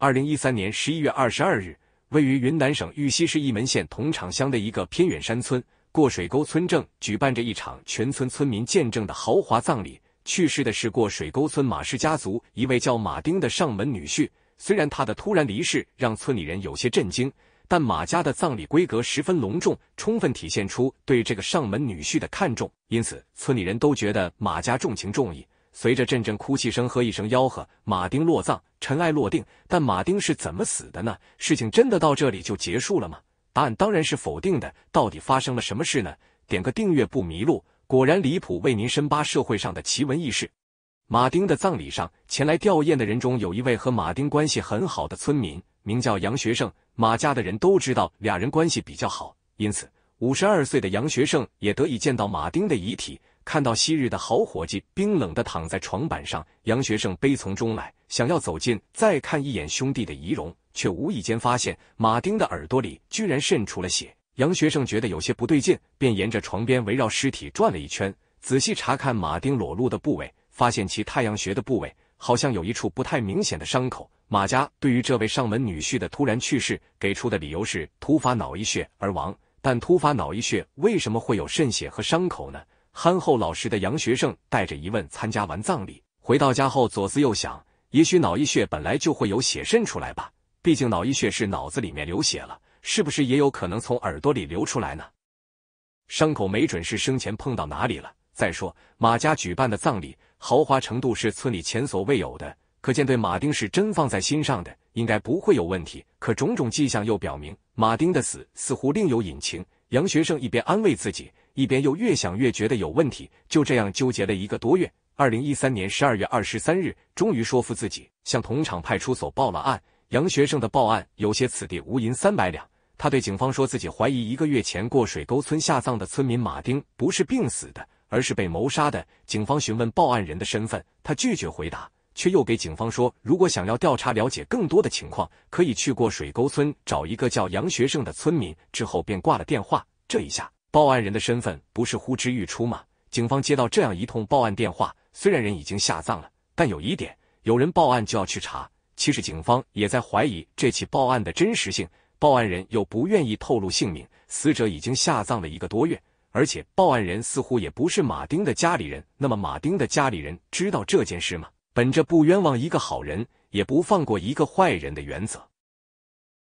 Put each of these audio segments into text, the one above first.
二零一三年十一月二十二日，位于云南省玉溪市玉门县铜场乡的一个偏远山村——过水沟村，正举办着一场全村村民见证的豪华葬礼。去世的是过水沟村马氏家族一位叫马丁的上门女婿。虽然他的突然离世让村里人有些震惊，但马家的葬礼规格十分隆重，充分体现出对这个上门女婿的看重。因此，村里人都觉得马家重情重义。随着阵阵哭泣声和一声吆喝，马丁落葬，尘埃落定。但马丁是怎么死的呢？事情真的到这里就结束了吗？答案当然是否定的。到底发生了什么事呢？点个订阅不迷路。果然离谱，为您深扒社会上的奇闻异事。马丁的葬礼上，前来吊唁的人中有一位和马丁关系很好的村民，名叫杨学胜。马家的人都知道俩人关系比较好，因此五十二岁的杨学胜也得以见到马丁的遗体。看到昔日的好伙计冰冷的躺在床板上，杨学胜悲从中来，想要走近再看一眼兄弟的仪容，却无意间发现马丁的耳朵里居然渗出了血。杨学胜觉得有些不对劲，便沿着床边围绕尸体转了一圈，仔细查看马丁裸露的部位，发现其太阳穴的部位好像有一处不太明显的伤口。马家对于这位上门女婿的突然去世给出的理由是突发脑溢血而亡，但突发脑溢血为什么会有渗血和伤口呢？憨厚老实的杨学胜带着疑问参加完葬礼，回到家后左思右想，也许脑溢血本来就会有血渗出来吧，毕竟脑溢血是脑子里面流血了，是不是也有可能从耳朵里流出来呢？伤口没准是生前碰到哪里了。再说马家举办的葬礼豪华程度是村里前所未有的，可见对马丁是真放在心上的，应该不会有问题。可种种迹象又表明，马丁的死似乎另有隐情。杨学生一边安慰自己，一边又越想越觉得有问题。就这样纠结了一个多月，二零一三年十二月二十三日，终于说服自己向铜厂派出所报了案。杨学生的报案有些此地无银三百两，他对警方说自己怀疑一个月前过水沟村下葬的村民马丁不是病死的，而是被谋杀的。警方询问报案人的身份，他拒绝回答。却又给警方说，如果想要调查了解更多的情况，可以去过水沟村找一个叫杨学胜的村民。之后便挂了电话。这一下，报案人的身份不是呼之欲出吗？警方接到这样一通报案电话，虽然人已经下葬了，但有疑点，有人报案就要去查。其实警方也在怀疑这起报案的真实性。报案人又不愿意透露姓名，死者已经下葬了一个多月，而且报案人似乎也不是马丁的家里人。那么，马丁的家里人知道这件事吗？本着不冤枉一个好人，也不放过一个坏人的原则，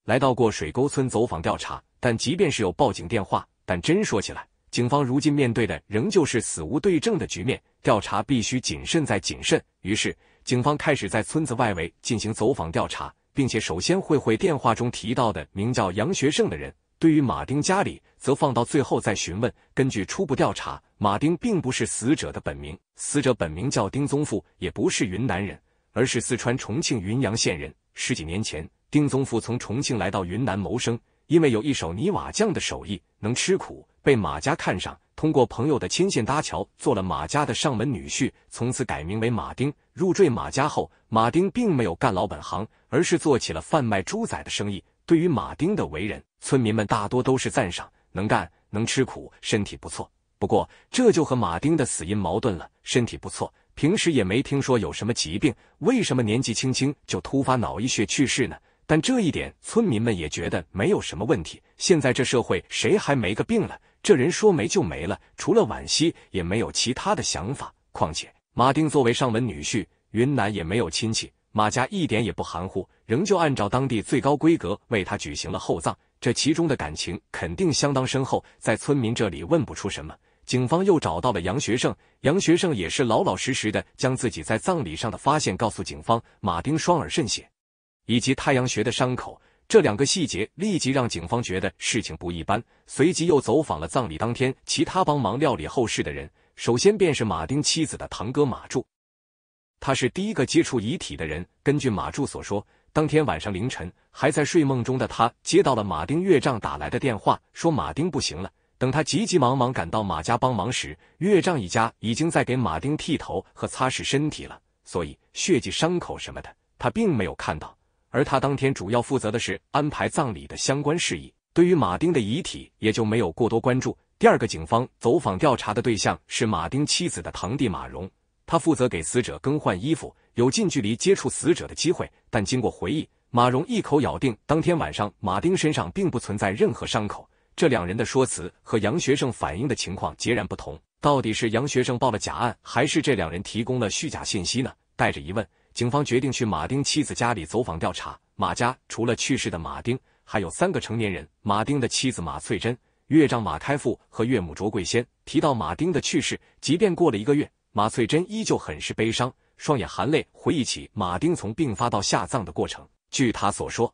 来到过水沟村走访调查。但即便是有报警电话，但真说起来，警方如今面对的仍旧是死无对证的局面。调查必须谨慎再谨慎。于是，警方开始在村子外围进行走访调查，并且首先会会电话中提到的名叫杨学胜的人。对于马丁家里，则放到最后再询问。根据初步调查，马丁并不是死者的本名，死者本名叫丁宗富，也不是云南人，而是四川重庆云阳县人。十几年前，丁宗富从重庆来到云南谋生，因为有一手泥瓦匠的手艺，能吃苦，被马家看上，通过朋友的牵线搭桥，做了马家的上门女婿，从此改名为马丁。入赘马家后，马丁并没有干老本行，而是做起了贩卖猪仔的生意。对于马丁的为人，村民们大多都是赞赏，能干，能吃苦，身体不错。不过这就和马丁的死因矛盾了。身体不错，平时也没听说有什么疾病，为什么年纪轻轻就突发脑溢血去世呢？但这一点村民们也觉得没有什么问题。现在这社会谁还没个病了？这人说没就没了，除了惋惜也没有其他的想法。况且马丁作为上门女婿，云南也没有亲戚。马家一点也不含糊，仍旧按照当地最高规格为他举行了厚葬，这其中的感情肯定相当深厚，在村民这里问不出什么。警方又找到了杨学胜，杨学胜也是老老实实的将自己在葬礼上的发现告诉警方。马丁双耳渗血，以及太阳穴的伤口这两个细节，立即让警方觉得事情不一般，随即又走访了葬礼当天其他帮忙料理后事的人，首先便是马丁妻子的堂哥马柱。他是第一个接触遗体的人。根据马柱所说，当天晚上凌晨还在睡梦中的他，接到了马丁岳丈打来的电话，说马丁不行了。等他急急忙忙赶到马家帮忙时，岳丈一家已经在给马丁剃头和擦拭身体了，所以血迹、伤口什么的，他并没有看到。而他当天主要负责的是安排葬礼的相关事宜，对于马丁的遗体也就没有过多关注。第二个，警方走访调查的对象是马丁妻子的堂弟马荣。他负责给死者更换衣服，有近距离接触死者的机会。但经过回忆，马荣一口咬定，当天晚上马丁身上并不存在任何伤口。这两人的说辞和杨学胜反映的情况截然不同。到底是杨学胜报了假案，还是这两人提供了虚假信息呢？带着疑问，警方决定去马丁妻子家里走访调查。马家除了去世的马丁，还有三个成年人：马丁的妻子马翠珍、岳丈马开富和岳母卓桂仙。提到马丁的去世，即便过了一个月。马翠珍依旧很是悲伤，双眼含泪回忆起马丁从病发到下葬的过程。据他所说，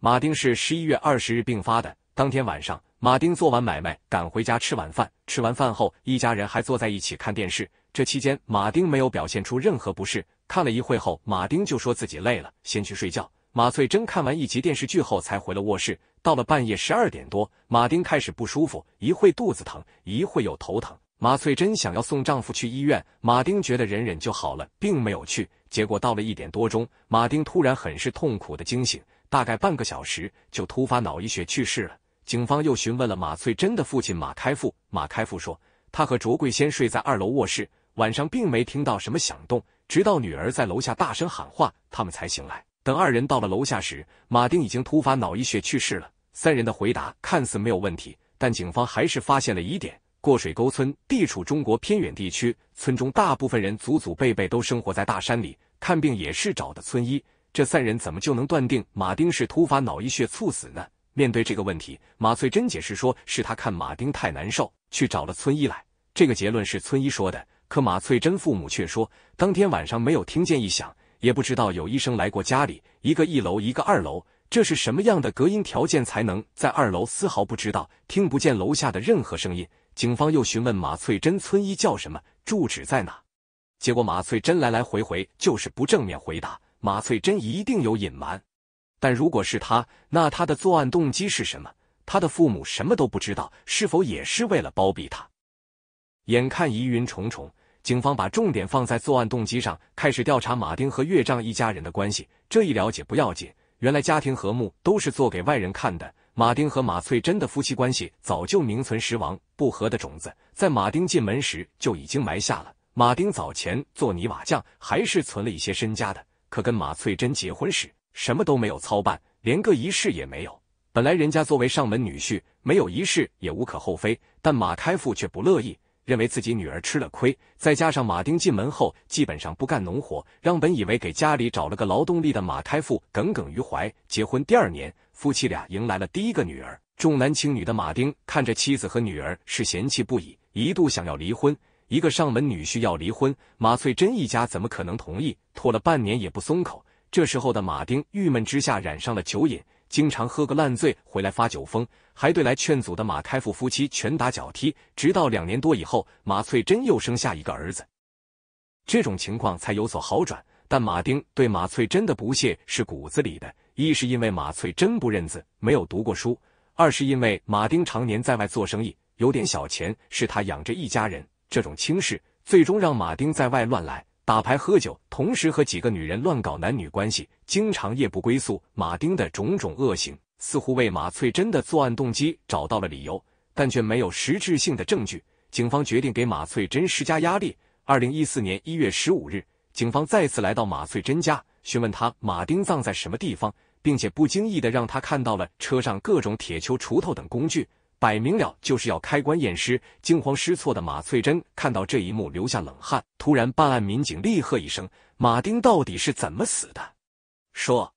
马丁是十一月二十日病发的。当天晚上，马丁做完买卖赶回家吃晚饭，吃完饭后，一家人还坐在一起看电视。这期间，马丁没有表现出任何不适。看了一会后，马丁就说自己累了，先去睡觉。马翠珍看完一集电视剧后才回了卧室。到了半夜十二点多，马丁开始不舒服，一会肚子疼，一会又头疼。马翠珍想要送丈夫去医院，马丁觉得忍忍就好了，并没有去。结果到了一点多钟，马丁突然很是痛苦的惊醒，大概半个小时就突发脑溢血去世了。警方又询问了马翠珍的父亲马开富，马开富说他和卓桂仙睡在二楼卧室，晚上并没听到什么响动，直到女儿在楼下大声喊话，他们才醒来。等二人到了楼下时，马丁已经突发脑溢血去世了。三人的回答看似没有问题，但警方还是发现了疑点。过水沟村地处中国偏远地区，村中大部分人祖祖辈辈都生活在大山里，看病也是找的村医。这三人怎么就能断定马丁是突发脑溢血猝死呢？面对这个问题，马翠珍解释说：“是他看马丁太难受，去找了村医来。”这个结论是村医说的，可马翠珍父母却说，当天晚上没有听见异响，也不知道有医生来过家里。一个一楼，一个二楼，这是什么样的隔音条件才能在二楼丝毫不知道、听不见楼下的任何声音？警方又询问马翠珍，村医叫什么，住址在哪？结果马翠珍来来回回就是不正面回答。马翠珍一定有隐瞒，但如果是他，那他的作案动机是什么？他的父母什么都不知道，是否也是为了包庇他？眼看疑云重重，警方把重点放在作案动机上，开始调查马丁和岳丈一家人的关系。这一了解不要紧。原来家庭和睦都是做给外人看的。马丁和马翠珍的夫妻关系早就名存实亡，不和的种子在马丁进门时就已经埋下了。马丁早前做泥瓦匠，还是存了一些身家的，可跟马翠珍结婚时什么都没有操办，连个仪式也没有。本来人家作为上门女婿，没有仪式也无可厚非，但马开富却不乐意。认为自己女儿吃了亏，再加上马丁进门后基本上不干农活，让本以为给家里找了个劳动力的马开富耿耿于怀。结婚第二年，夫妻俩迎来了第一个女儿。重男轻女的马丁看着妻子和女儿是嫌弃不已，一度想要离婚。一个上门女婿要离婚，马翠珍一家怎么可能同意？拖了半年也不松口。这时候的马丁郁闷之下染上了酒瘾。经常喝个烂醉回来发酒疯，还对来劝阻的马开富夫妻拳打脚踢，直到两年多以后，马翠珍又生下一个儿子，这种情况才有所好转。但马丁对马翠珍的不屑是骨子里的，一是因为马翠珍不认字，没有读过书；二是因为马丁常年在外做生意，有点小钱是他养着一家人，这种轻视最终让马丁在外乱来。打牌喝酒，同时和几个女人乱搞男女关系，经常夜不归宿。马丁的种种恶行，似乎为马翠珍的作案动机找到了理由，但却没有实质性的证据。警方决定给马翠珍施加压力。二零一四年一月十五日，警方再次来到马翠珍家，询问她马丁葬在什么地方，并且不经意的让她看到了车上各种铁锹、锄头等工具。摆明了就是要开棺验尸。惊慌失措的马翠珍看到这一幕，流下冷汗。突然，办案民警厉喝一声：“马丁到底是怎么死的？”说。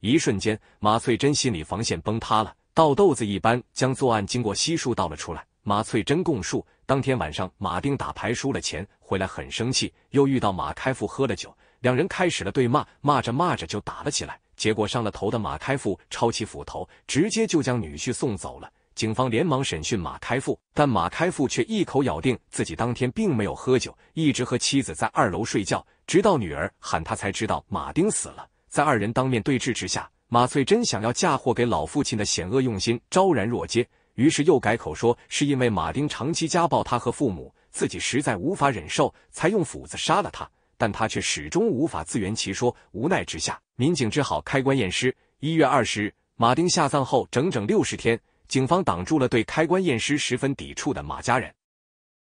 一瞬间，马翠珍心里防线崩塌了，倒豆子一般将作案经过悉数倒了出来。马翠珍供述：当天晚上，马丁打牌输了钱，回来很生气，又遇到马开富喝了酒，两人开始了对骂，骂着骂着就打了起来。结果上了头的马开富抄起斧头，直接就将女婿送走了。警方连忙审讯马开富，但马开富却一口咬定自己当天并没有喝酒，一直和妻子在二楼睡觉，直到女儿喊他才知道马丁死了。在二人当面对质之下，马翠珍想要嫁祸给老父亲的险恶用心昭然若揭。于是又改口说是因为马丁长期家暴他和父母，自己实在无法忍受，才用斧子杀了他。但他却始终无法自圆其说，无奈之下，民警只好开棺验尸。一月二十日，马丁下葬后整整六十天。警方挡住了对开棺验尸十分抵触的马家人，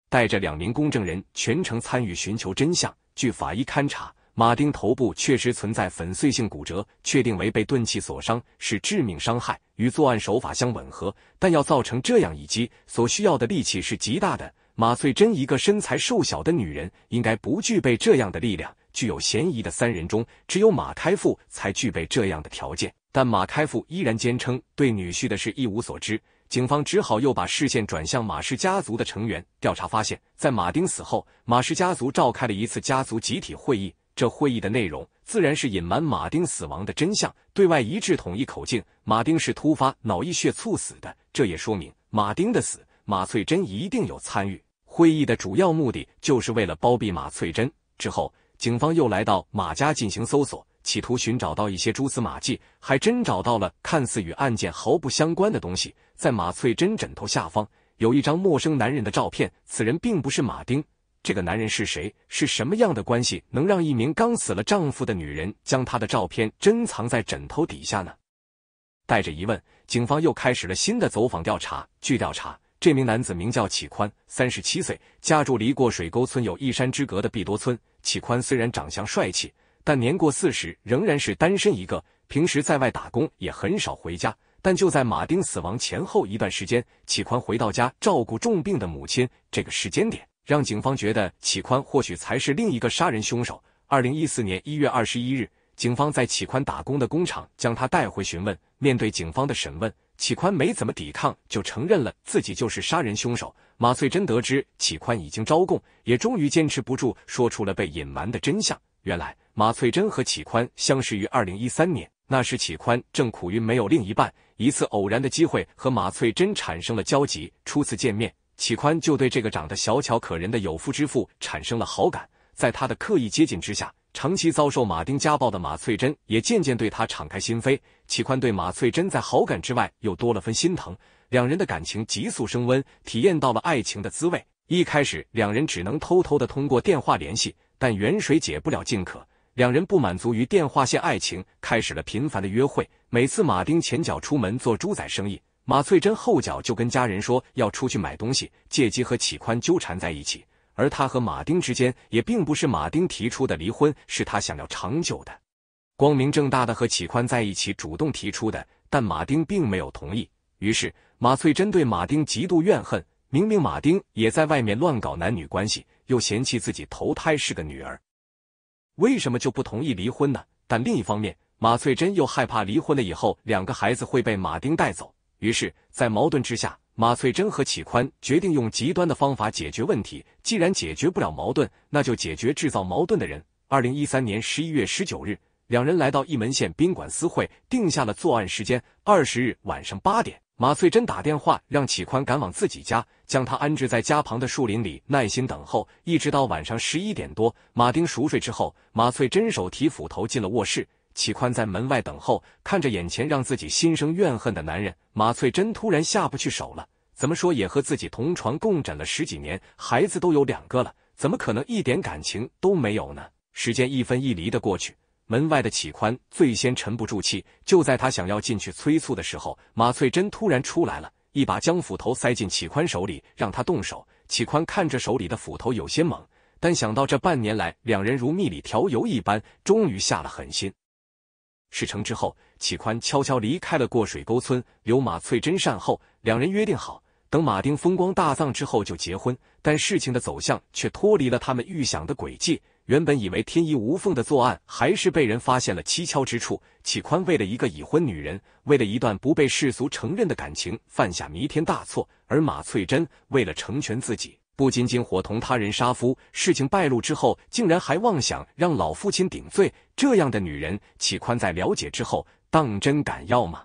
带着两名公证人全程参与寻求真相。据法医勘查，马丁头部确实存在粉碎性骨折，确定为被钝器所伤，是致命伤害，与作案手法相吻合。但要造成这样一击，所需要的力气是极大的。马翠珍一个身材瘦小的女人，应该不具备这样的力量。具有嫌疑的三人中，只有马开富才具备这样的条件。但马开富依然坚称对女婿的事一无所知，警方只好又把视线转向马氏家族的成员。调查发现，在马丁死后，马氏家族召开了一次家族集体会议，这会议的内容自然是隐瞒马丁死亡的真相，对外一致统一口径，马丁是突发脑溢血猝死的。这也说明马丁的死，马翠珍一定有参与。会议的主要目的就是为了包庇马翠珍。之后，警方又来到马家进行搜索。企图寻找到一些蛛丝马迹，还真找到了看似与案件毫不相关的东西。在马翠珍枕头下方有一张陌生男人的照片，此人并不是马丁。这个男人是谁？是什么样的关系能让一名刚死了丈夫的女人将他的照片珍藏在枕头底下呢？带着疑问，警方又开始了新的走访调查。据调查，这名男子名叫启宽，三十七岁，家住离过水沟村有一山之隔的碧多村。启宽虽然长相帅气。但年过四十，仍然是单身一个。平时在外打工，也很少回家。但就在马丁死亡前后一段时间，启宽回到家照顾重病的母亲。这个时间点，让警方觉得启宽或许才是另一个杀人凶手。二零一四年一月二十一日，警方在启宽打工的工厂将他带回询问。面对警方的审问，启宽没怎么抵抗，就承认了自己就是杀人凶手。马翠珍得知启宽已经招供，也终于坚持不住，说出了被隐瞒的真相。原来马翠珍和启宽相识于二零一三年，那时启宽正苦于没有另一半，一次偶然的机会和马翠珍产生了交集。初次见面，启宽就对这个长得小巧可人的有夫之妇产生了好感。在他的刻意接近之下，长期遭受马丁家暴的马翠珍也渐渐对他敞开心扉。启宽对马翠珍在好感之外又多了分心疼，两人的感情急速升温，体验到了爱情的滋味。一开始，两人只能偷偷的通过电话联系。但远水解不了近渴，两人不满足于电话线爱情，开始了频繁的约会。每次马丁前脚出门做猪仔生意，马翠珍后脚就跟家人说要出去买东西，借机和启宽纠缠在一起。而他和马丁之间也并不是马丁提出的离婚，是他想要长久的、光明正大的和启宽在一起，主动提出的。但马丁并没有同意，于是马翠珍对马丁极度怨恨。明明马丁也在外面乱搞男女关系。又嫌弃自己投胎是个女儿，为什么就不同意离婚呢？但另一方面，马翠珍又害怕离婚了以后两个孩子会被马丁带走，于是，在矛盾之下，马翠珍和启宽决定用极端的方法解决问题。既然解决不了矛盾，那就解决制造矛盾的人。二零一三年十一月十九日，两人来到一门县宾馆私会，定下了作案时间：二十日晚上八点。马翠珍打电话让启宽赶往自己家，将他安置在家旁的树林里，耐心等候，一直到晚上十一点多，马丁熟睡之后，马翠珍手提斧头进了卧室，启宽在门外等候，看着眼前让自己心生怨恨的男人，马翠珍突然下不去手了。怎么说也和自己同床共枕了十几年，孩子都有两个了，怎么可能一点感情都没有呢？时间一分一厘的过去。门外的启宽最先沉不住气，就在他想要进去催促的时候，马翠珍突然出来了，一把将斧头塞进启宽手里，让他动手。启宽看着手里的斧头有些猛，但想到这半年来两人如蜜里调油一般，终于下了狠心。事成之后，启宽悄悄离开了过水沟村，留马翠珍善后。两人约定好，等马丁风光大葬之后就结婚。但事情的走向却脱离了他们预想的轨迹。原本以为天衣无缝的作案，还是被人发现了蹊跷之处。启宽为了一个已婚女人，为了一段不被世俗承认的感情，犯下弥天大错；而马翠珍为了成全自己，不仅仅伙同他人杀夫，事情败露之后，竟然还妄想让老父亲顶罪。这样的女人，启宽在了解之后，当真敢要吗？